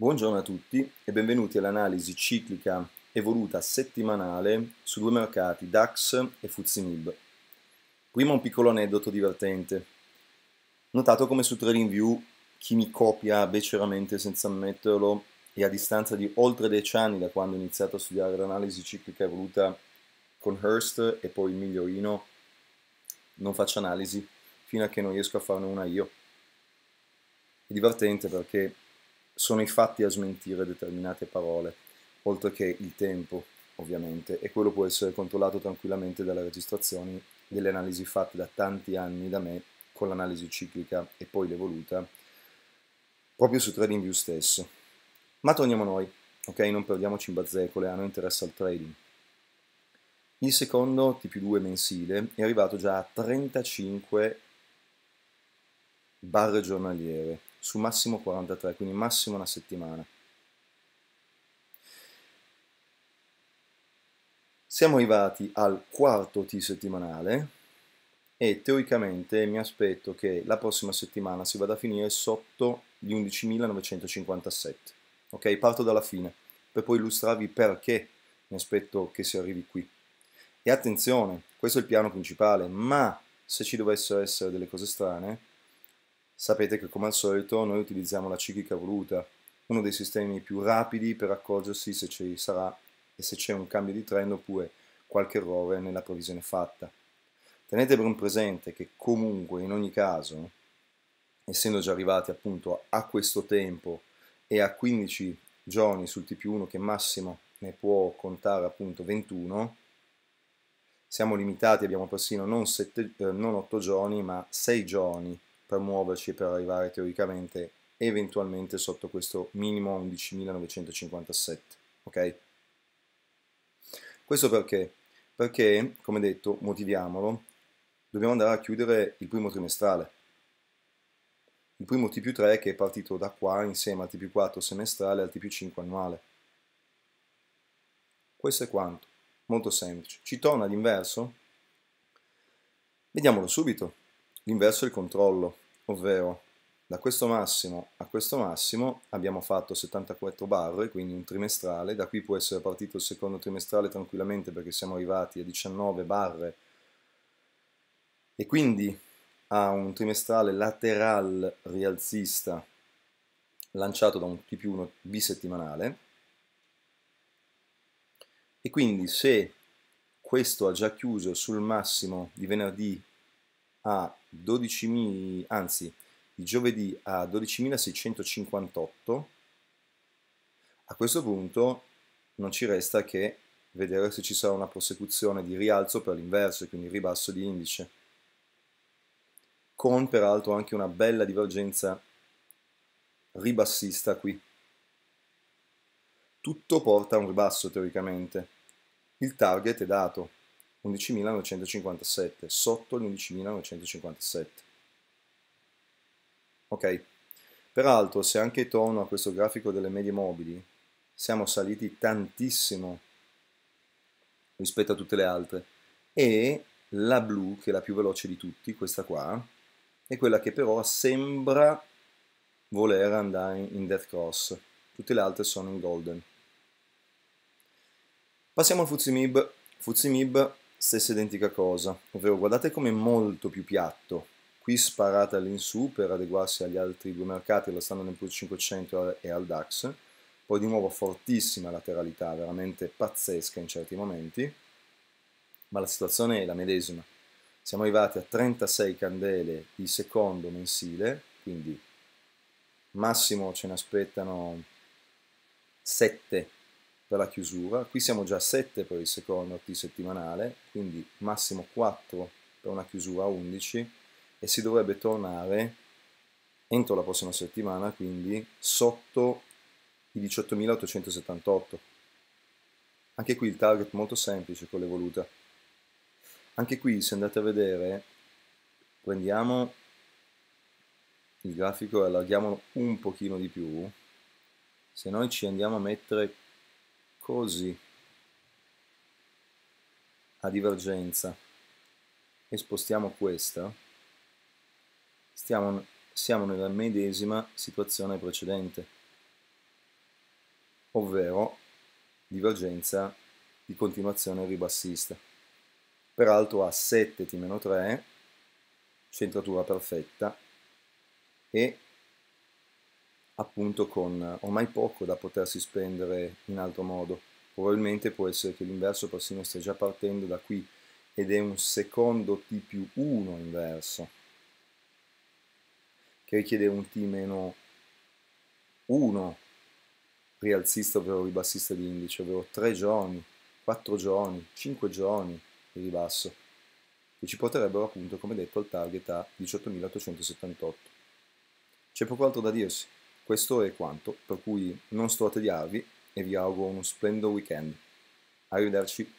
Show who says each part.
Speaker 1: Buongiorno a tutti e benvenuti all'analisi ciclica evoluta settimanale su due mercati, DAX e FUZIMIB. Prima un piccolo aneddoto divertente. Notato come su TradingView chi mi copia beceramente senza ammetterlo e a distanza di oltre dieci anni da quando ho iniziato a studiare l'analisi ciclica evoluta con Hearst e poi il migliorino, non faccio analisi fino a che non riesco a farne una io. È divertente perché sono i fatti a smentire determinate parole, oltre che il tempo, ovviamente, e quello può essere controllato tranquillamente dalle registrazioni delle analisi fatte da tanti anni da me con l'analisi ciclica e poi l'evoluta, proprio su TradingView stesso. Ma torniamo noi, ok? Non perdiamoci in bazzecole, a noi interessa il trading. Il secondo TP2 mensile è arrivato già a 35 barre giornaliere, su massimo 43, quindi massimo una settimana. Siamo arrivati al quarto T settimanale e teoricamente mi aspetto che la prossima settimana si vada a finire sotto gli 11.957. Ok, parto dalla fine per poi illustrarvi perché mi aspetto che si arrivi qui. E attenzione, questo è il piano principale, ma se ci dovessero essere delle cose strane, Sapete che come al solito noi utilizziamo la ciclica voluta, uno dei sistemi più rapidi per accorgersi se ci sarà e se c'è un cambio di trend oppure qualche errore nella previsione fatta. Tenete ben presente che comunque in ogni caso, essendo già arrivati appunto a questo tempo e a 15 giorni sul TP1 che massimo ne può contare appunto 21, siamo limitati, abbiamo persino non, 7, eh, non 8 giorni ma 6 giorni per muoverci per arrivare teoricamente eventualmente sotto questo minimo 11.957. Ok? Questo perché? Perché, come detto, motiviamolo, dobbiamo andare a chiudere il primo trimestrale. Il primo T più 3 che è partito da qua insieme al T più 4 semestrale e al T più 5 annuale. Questo è quanto. Molto semplice. Ci torna l'inverso? Vediamolo subito l'inverso del controllo, ovvero da questo massimo a questo massimo abbiamo fatto 74 barre, quindi un trimestrale, da qui può essere partito il secondo trimestrale tranquillamente perché siamo arrivati a 19 barre e quindi a un trimestrale lateral rialzista lanciato da un T più 1 bisettimanale e quindi se questo ha già chiuso sul massimo di venerdì a 12.000, anzi, il giovedì a 12.658, a questo punto non ci resta che vedere se ci sarà una prosecuzione di rialzo per l'inverso, quindi ribasso di indice, con peraltro anche una bella divergenza ribassista qui. Tutto porta a un ribasso teoricamente. Il target è dato, 11.957, sotto l'11.957. Ok, peraltro se anche torno a questo grafico delle medie mobili, siamo saliti tantissimo rispetto a tutte le altre e la blu, che è la più veloce di tutti, questa qua, è quella che però sembra voler andare in Death Cross, tutte le altre sono in Golden. Passiamo al Fuzimib. Fuzimib stessa identica cosa, ovvero guardate come è molto più piatto, qui sparata all'insù per adeguarsi agli altri due mercati, alla Standard Poor's 500 e al DAX, poi di nuovo fortissima lateralità, veramente pazzesca in certi momenti, ma la situazione è la medesima. Siamo arrivati a 36 candele di secondo mensile, quindi massimo ce ne aspettano 7 per la chiusura, qui siamo già a 7 per il secondo T settimanale, quindi massimo 4 per una chiusura a 11 e si dovrebbe tornare entro la prossima settimana, quindi sotto i 18.878. Anche qui il target molto semplice con l'evoluta. Anche qui se andate a vedere, prendiamo il grafico e allarghiamolo un pochino di più, se noi ci andiamo a mettere così a divergenza e spostiamo questa, stiamo, siamo nella medesima situazione precedente, ovvero divergenza di continuazione ribassista. Peraltro a 7 T-3, centratura perfetta e appunto con ormai poco da potersi spendere in altro modo. Probabilmente può essere che l'inverso persino stia già partendo da qui ed è un secondo T più 1 inverso che richiede un T meno 1 rialzista ovvero ribassista di indice, ovvero 3 giorni, 4 giorni, 5 giorni di ribasso che ci porterebbero appunto come detto al target a 18.878. C'è poco altro da dirsi. Questo è quanto, per cui non sto a tediarvi e vi auguro uno splendido weekend. Arrivederci.